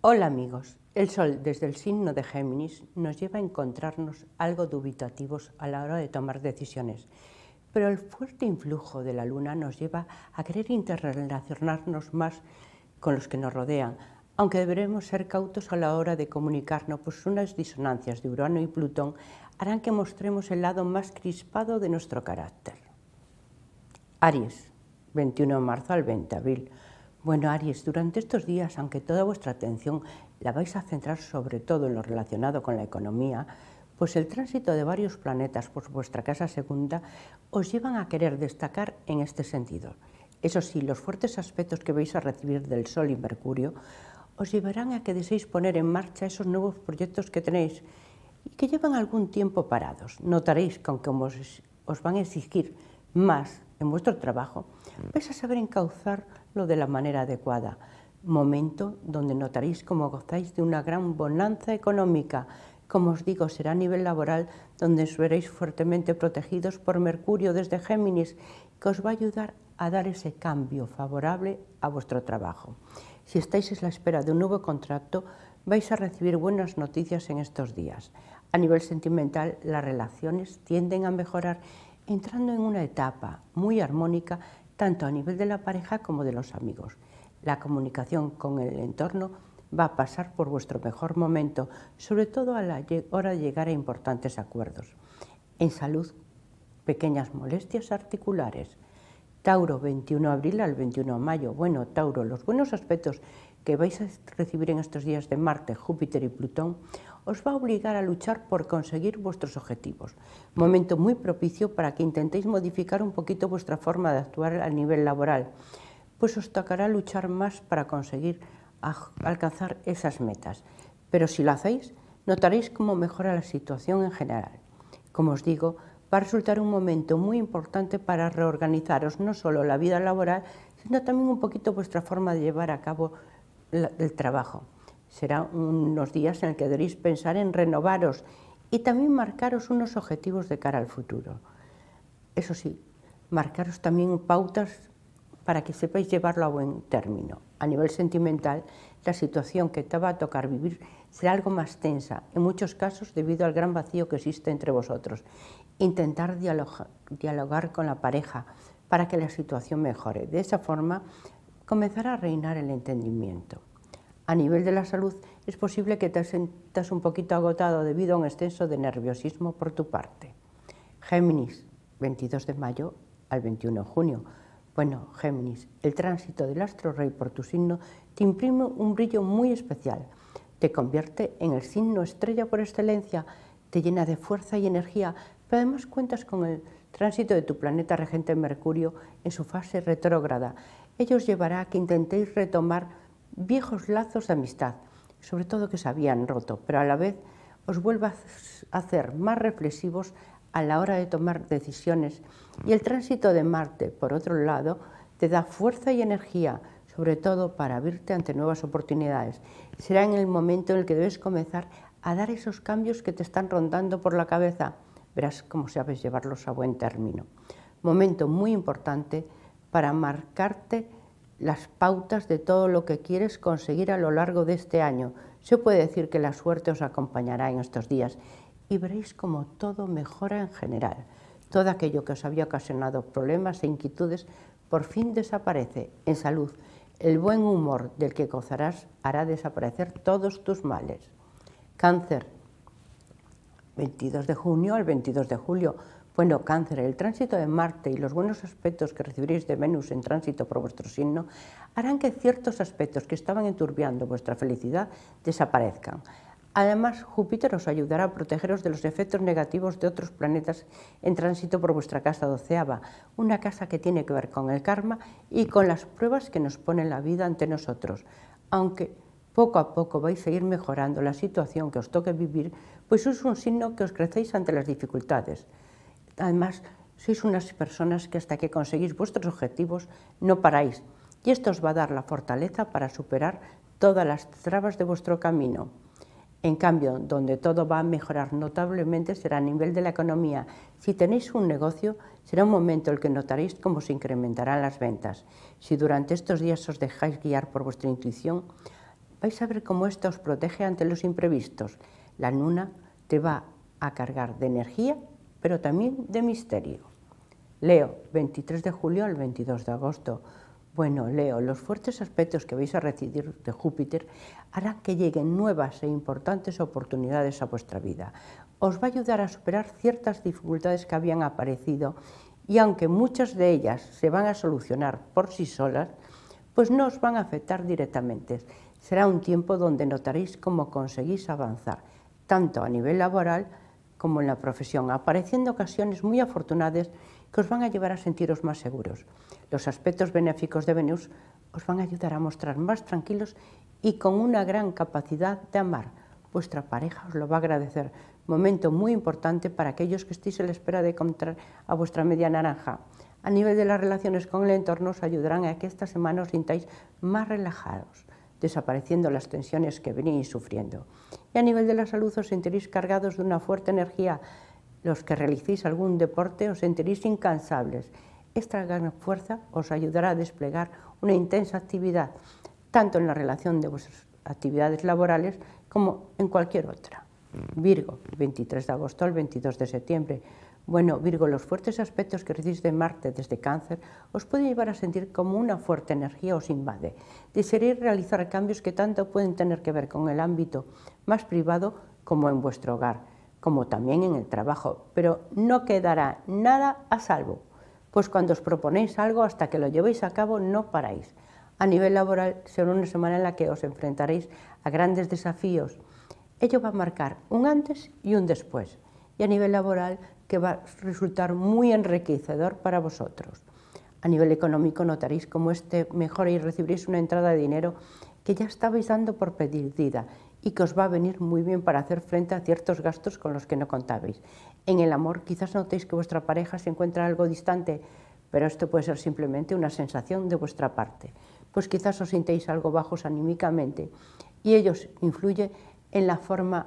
Hola amigos, el Sol desde el signo de Géminis nos lleva a encontrarnos algo dubitativos a la hora de tomar decisiones, pero el fuerte influjo de la Luna nos lleva a querer interrelacionarnos más con los que nos rodean, aunque deberemos ser cautos a la hora de comunicarnos, pues unas disonancias de Urano y Plutón harán que mostremos el lado más crispado de nuestro carácter. Aries, 21 de marzo al 20 de abril. Bueno, Aries, durante estos días, aunque toda vuestra atención la vais a centrar sobre todo en lo relacionado con la economía, pues el tránsito de varios planetas por vuestra casa segunda os llevan a querer destacar en este sentido. Eso sí, los fuertes aspectos que vais a recibir del Sol y Mercurio os llevarán a que deseéis poner en marcha esos nuevos proyectos que tenéis y que llevan algún tiempo parados. Notaréis que aunque os, os van a exigir más en vuestro trabajo, vais a saber encauzar de la manera adecuada. Momento donde notaréis cómo gozáis de una gran bonanza económica. Como os digo, será a nivel laboral donde os veréis fuertemente protegidos por Mercurio desde Géminis, que os va a ayudar a dar ese cambio favorable a vuestro trabajo. Si estáis en la espera de un nuevo contrato, vais a recibir buenas noticias en estos días. A nivel sentimental, las relaciones tienden a mejorar entrando en una etapa muy armónica tanto a nivel de la pareja como de los amigos. La comunicación con el entorno va a pasar por vuestro mejor momento, sobre todo a la hora de llegar a importantes acuerdos. En salud, pequeñas molestias articulares. Tauro, 21 de abril al 21 de mayo. Bueno, Tauro, los buenos aspectos que vais a recibir en estos días de Marte, Júpiter y Plutón os va a obligar a luchar por conseguir vuestros objetivos. Momento muy propicio para que intentéis modificar un poquito vuestra forma de actuar a nivel laboral, pues os tocará luchar más para conseguir alcanzar esas metas. Pero si lo hacéis, notaréis cómo mejora la situación en general. Como os digo, va a resultar un momento muy importante para reorganizaros no solo la vida laboral, sino también un poquito vuestra forma de llevar a cabo el trabajo. Será unos días en el que deberéis pensar en renovaros y también marcaros unos objetivos de cara al futuro. Eso sí, marcaros también pautas para que sepáis llevarlo a buen término. A nivel sentimental, la situación que te va a tocar vivir será algo más tensa, en muchos casos debido al gran vacío que existe entre vosotros. Intentar dialogar con la pareja para que la situación mejore. De esa forma, comenzará a reinar el entendimiento. A nivel de la salud, es posible que te sientas un poquito agotado debido a un exceso de nerviosismo por tu parte. Géminis, 22 de mayo al 21 de junio. Bueno, Géminis, el tránsito del astro rey por tu signo te imprime un brillo muy especial. Te convierte en el signo estrella por excelencia, te llena de fuerza y energía, pero además cuentas con el tránsito de tu planeta regente Mercurio en su fase retrógrada ello os llevará a que intentéis retomar viejos lazos de amistad, sobre todo que se habían roto, pero a la vez os vuelva a hacer más reflexivos a la hora de tomar decisiones y el tránsito de Marte, por otro lado, te da fuerza y energía, sobre todo para abrirte ante nuevas oportunidades. Será en el momento en el que debes comenzar a dar esos cambios que te están rondando por la cabeza. Verás cómo sabes llevarlos a buen término. Momento muy importante para marcarte las pautas de todo lo que quieres conseguir a lo largo de este año. Se puede decir que la suerte os acompañará en estos días y veréis como todo mejora en general. Todo aquello que os había ocasionado problemas e inquietudes por fin desaparece en salud. El buen humor del que gozarás hará desaparecer todos tus males. Cáncer, 22 de junio al 22 de julio bueno, cáncer, el tránsito de Marte y los buenos aspectos que recibiréis de Venus en tránsito por vuestro signo harán que ciertos aspectos que estaban enturbiando vuestra felicidad desaparezcan. Además, Júpiter os ayudará a protegeros de los efectos negativos de otros planetas en tránsito por vuestra casa doceava, una casa que tiene que ver con el karma y con las pruebas que nos pone la vida ante nosotros, aunque poco a poco vais a ir mejorando la situación que os toque vivir, pues es un signo que os crecéis ante las dificultades. Además, sois unas personas que hasta que conseguís vuestros objetivos no paráis y esto os va a dar la fortaleza para superar todas las trabas de vuestro camino. En cambio, donde todo va a mejorar notablemente será a nivel de la economía. Si tenéis un negocio, será un momento el que notaréis cómo se incrementarán las ventas. Si durante estos días os dejáis guiar por vuestra intuición, vais a ver cómo esto os protege ante los imprevistos. La luna te va a cargar de energía pero también de misterio. Leo, 23 de julio al 22 de agosto. Bueno, Leo, los fuertes aspectos que vais a recibir de Júpiter harán que lleguen nuevas e importantes oportunidades a vuestra vida. Os va a ayudar a superar ciertas dificultades que habían aparecido y aunque muchas de ellas se van a solucionar por sí solas, pues no os van a afectar directamente. Será un tiempo donde notaréis cómo conseguís avanzar, tanto a nivel laboral como en la profesión, apareciendo ocasiones muy afortunadas que os van a llevar a sentiros más seguros. Los aspectos benéficos de Venus os van a ayudar a mostrar más tranquilos y con una gran capacidad de amar. Vuestra pareja os lo va a agradecer. Momento muy importante para aquellos que estéis en la espera de encontrar a vuestra media naranja. A nivel de las relaciones con el entorno os ayudarán a que esta semana os sintáis más relajados desapareciendo las tensiones que venís sufriendo. Y a nivel de la salud os sentiréis cargados de una fuerte energía. Los que realicéis algún deporte os sentiréis incansables. Esta gran fuerza os ayudará a desplegar una intensa actividad, tanto en la relación de vuestras actividades laborales como en cualquier otra. Mm. Virgo, 23 de agosto al 22 de septiembre bueno, Virgo, los fuertes aspectos que recibís de Marte desde Cáncer os pueden llevar a sentir como una fuerte energía os invade. Desearéis realizar cambios que tanto pueden tener que ver con el ámbito más privado como en vuestro hogar, como también en el trabajo, pero no quedará nada a salvo, pues cuando os proponéis algo hasta que lo llevéis a cabo no paráis. A nivel laboral será una semana en la que os enfrentaréis a grandes desafíos. Ello va a marcar un antes y un después y a nivel laboral que va a resultar muy enriquecedor para vosotros. A nivel económico notaréis cómo este mejora y recibiréis una entrada de dinero que ya estabais dando por perdida y que os va a venir muy bien para hacer frente a ciertos gastos con los que no contabais. En el amor quizás notéis que vuestra pareja se encuentra algo distante, pero esto puede ser simplemente una sensación de vuestra parte, pues quizás os sintéis algo bajos anímicamente y ello influye en la forma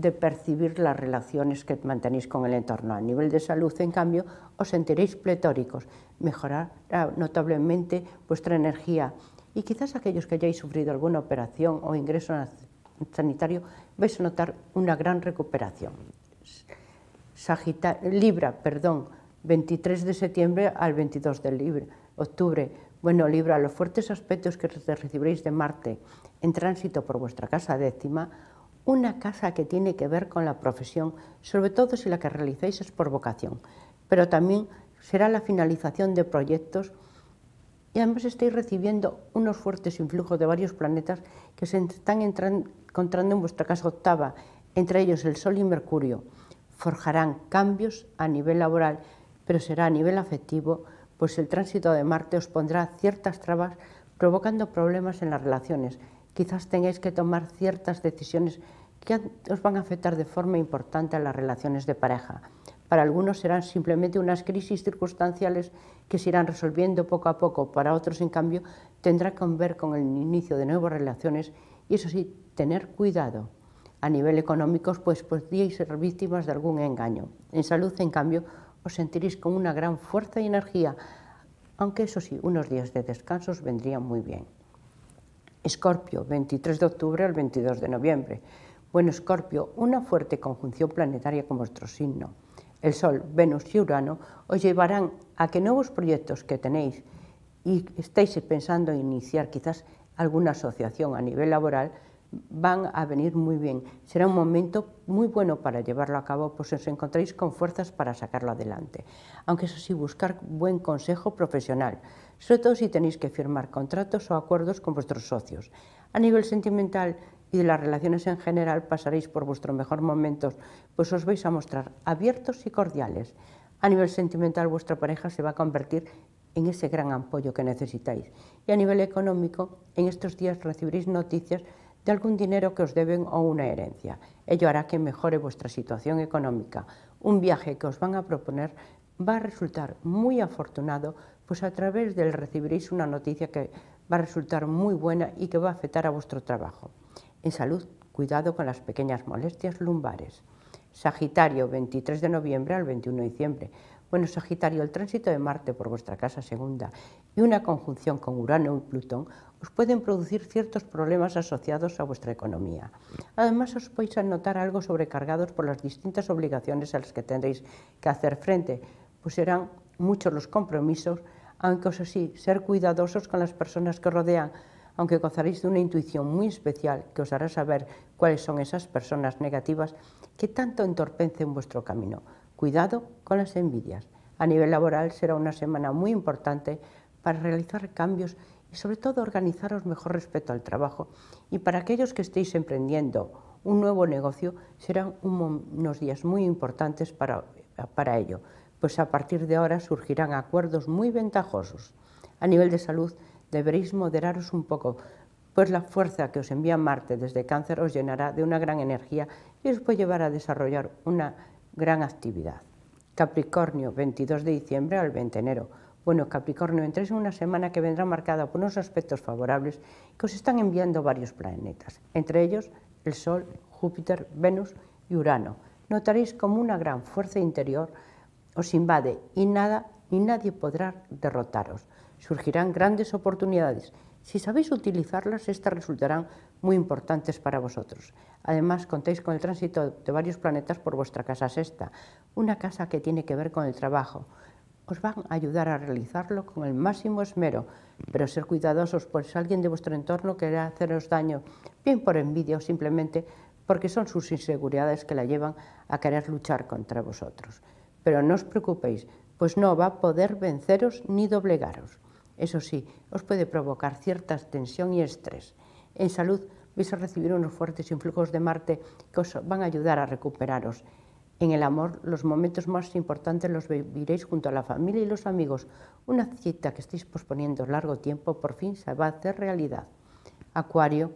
de percibir las relaciones que mantenéis con el entorno. A nivel de salud, en cambio, os sentiréis pletóricos, mejorará ah, notablemente vuestra energía y quizás aquellos que hayáis sufrido alguna operación o ingreso sanitario vais a notar una gran recuperación. Libra, perdón, 23 de septiembre al 22 de octubre. Bueno, Libra, los fuertes aspectos que recibiréis de Marte en tránsito por vuestra casa décima una casa que tiene que ver con la profesión, sobre todo si la que realizáis es por vocación, pero también será la finalización de proyectos y además estáis recibiendo unos fuertes influjos de varios planetas que se están encontrando en vuestra casa octava, entre ellos el Sol y Mercurio. Forjarán cambios a nivel laboral, pero será a nivel afectivo, pues el tránsito de Marte os pondrá ciertas trabas provocando problemas en las relaciones. Quizás tengáis que tomar ciertas decisiones que os van a afectar de forma importante a las relaciones de pareja. Para algunos serán simplemente unas crisis circunstanciales que se irán resolviendo poco a poco, para otros, en cambio, tendrá que ver con el inicio de nuevas relaciones y eso sí, tener cuidado. A nivel económico, pues podríais ser víctimas de algún engaño. En salud, en cambio, os sentiréis con una gran fuerza y energía, aunque eso sí, unos días de descanso os vendrían muy bien. Escorpio, 23 de octubre al 22 de noviembre. Bueno, Escorpio, una fuerte conjunción planetaria con vuestro signo, el Sol, Venus y Urano, os llevarán a que nuevos proyectos que tenéis y estáis pensando en iniciar quizás alguna asociación a nivel laboral, van a venir muy bien. Será un momento muy bueno para llevarlo a cabo, pues os encontráis con fuerzas para sacarlo adelante. Aunque es así, buscar buen consejo profesional, sobre todo si tenéis que firmar contratos o acuerdos con vuestros socios. A nivel sentimental, y de las relaciones en general pasaréis por vuestros mejor momentos, pues os vais a mostrar abiertos y cordiales. A nivel sentimental vuestra pareja se va a convertir en ese gran apoyo que necesitáis. Y a nivel económico, en estos días recibiréis noticias de algún dinero que os deben o una herencia. Ello hará que mejore vuestra situación económica. Un viaje que os van a proponer va a resultar muy afortunado, pues a través del recibiréis una noticia que va a resultar muy buena y que va a afectar a vuestro trabajo. En salud, cuidado con las pequeñas molestias lumbares. Sagitario, 23 de noviembre al 21 de diciembre. Bueno, Sagitario, el tránsito de Marte por vuestra casa segunda y una conjunción con Urano y Plutón os pueden producir ciertos problemas asociados a vuestra economía. Además, os podéis notar algo sobrecargados por las distintas obligaciones a las que tendréis que hacer frente, pues serán muchos los compromisos, aunque os así, ser cuidadosos con las personas que rodean, aunque gozaréis de una intuición muy especial que os hará saber cuáles son esas personas negativas que tanto entorpecen vuestro camino. Cuidado con las envidias. A nivel laboral será una semana muy importante para realizar cambios y sobre todo organizaros mejor respecto al trabajo. Y para aquellos que estéis emprendiendo un nuevo negocio serán unos días muy importantes para, para ello, pues a partir de ahora surgirán acuerdos muy ventajosos. A nivel de salud deberéis moderaros un poco, pues la fuerza que os envía Marte desde Cáncer os llenará de una gran energía y os puede llevar a desarrollar una gran actividad. Capricornio, 22 de diciembre al 20 de enero. Bueno, Capricornio, entréis en una semana que vendrá marcada por unos aspectos favorables que os están enviando varios planetas, entre ellos el Sol, Júpiter, Venus y Urano. Notaréis como una gran fuerza interior os invade y nada ni nadie podrá derrotaros surgirán grandes oportunidades. Si sabéis utilizarlas, estas resultarán muy importantes para vosotros. Además, contáis con el tránsito de varios planetas por vuestra casa sexta, una casa que tiene que ver con el trabajo. Os van a ayudar a realizarlo con el máximo esmero, pero ser cuidadosos, pues alguien de vuestro entorno querrá haceros daño, bien por envidia o simplemente porque son sus inseguridades que la llevan a querer luchar contra vosotros. Pero no os preocupéis, pues no va a poder venceros ni doblegaros. Eso sí, os puede provocar cierta tensión y estrés. En salud vais a recibir unos fuertes influjos de Marte que os van a ayudar a recuperaros. En el amor, los momentos más importantes los viviréis junto a la familia y los amigos. Una cita que estáis posponiendo largo tiempo por fin se va a hacer realidad. Acuario,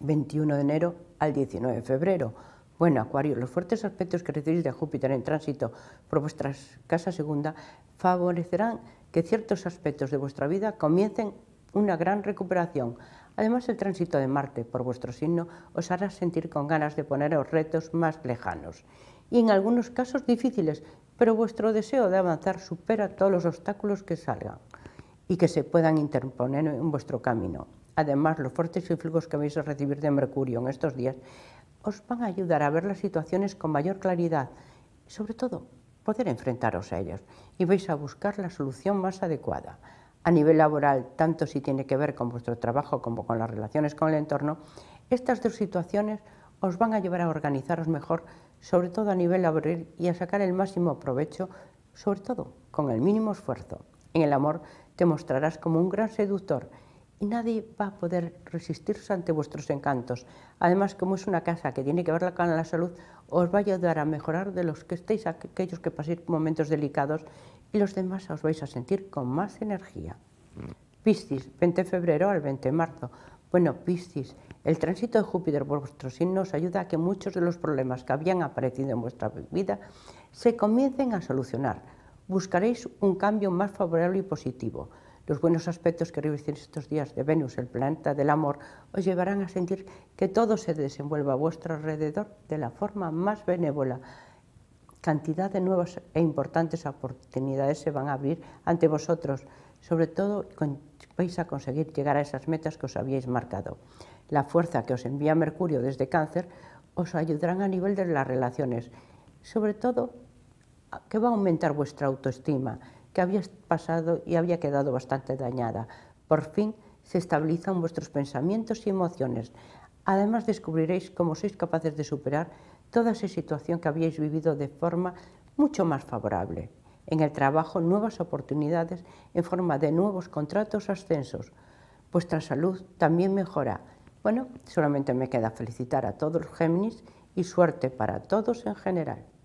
21 de enero al 19 de febrero. Bueno, Acuario, los fuertes aspectos que recibís de Júpiter en tránsito por vuestra casa segunda favorecerán que ciertos aspectos de vuestra vida comiencen una gran recuperación. Además, el tránsito de Marte por vuestro signo os hará sentir con ganas de poneros retos más lejanos y en algunos casos difíciles, pero vuestro deseo de avanzar supera todos los obstáculos que salgan y que se puedan interponer en vuestro camino. Además, los fuertes influjos que vais a recibir de Mercurio en estos días os van a ayudar a ver las situaciones con mayor claridad, sobre todo poder enfrentaros a ellos y vais a buscar la solución más adecuada. A nivel laboral, tanto si tiene que ver con vuestro trabajo como con las relaciones con el entorno, estas dos situaciones os van a llevar a organizaros mejor, sobre todo a nivel laboral y a sacar el máximo provecho, sobre todo con el mínimo esfuerzo. En el amor te mostrarás como un gran seductor y nadie va a poder resistirse ante vuestros encantos. Además, como es una casa que tiene que ver con la salud, os va a ayudar a mejorar de los que estéis, aquellos que paséis momentos delicados y los demás os vais a sentir con más energía. Piscis, 20 de febrero al 20 de marzo. Bueno, Piscis, el tránsito de Júpiter por vuestro signo os ayuda a que muchos de los problemas que habían aparecido en vuestra vida se comiencen a solucionar. Buscaréis un cambio más favorable y positivo. Los buenos aspectos que revisten estos días de Venus, el planeta del amor, os llevarán a sentir que todo se desenvuelva a vuestro alrededor de la forma más benévola. Cantidad de nuevas e importantes oportunidades se van a abrir ante vosotros. Sobre todo vais a conseguir llegar a esas metas que os habíais marcado. La fuerza que os envía Mercurio desde cáncer os ayudará a nivel de las relaciones. Sobre todo, que va a aumentar vuestra autoestima que había pasado y había quedado bastante dañada. Por fin se estabilizan vuestros pensamientos y emociones. Además descubriréis cómo sois capaces de superar toda esa situación que habíais vivido de forma mucho más favorable. En el trabajo, nuevas oportunidades en forma de nuevos contratos, ascensos. Vuestra salud también mejora. Bueno, solamente me queda felicitar a todos los Géminis y suerte para todos en general.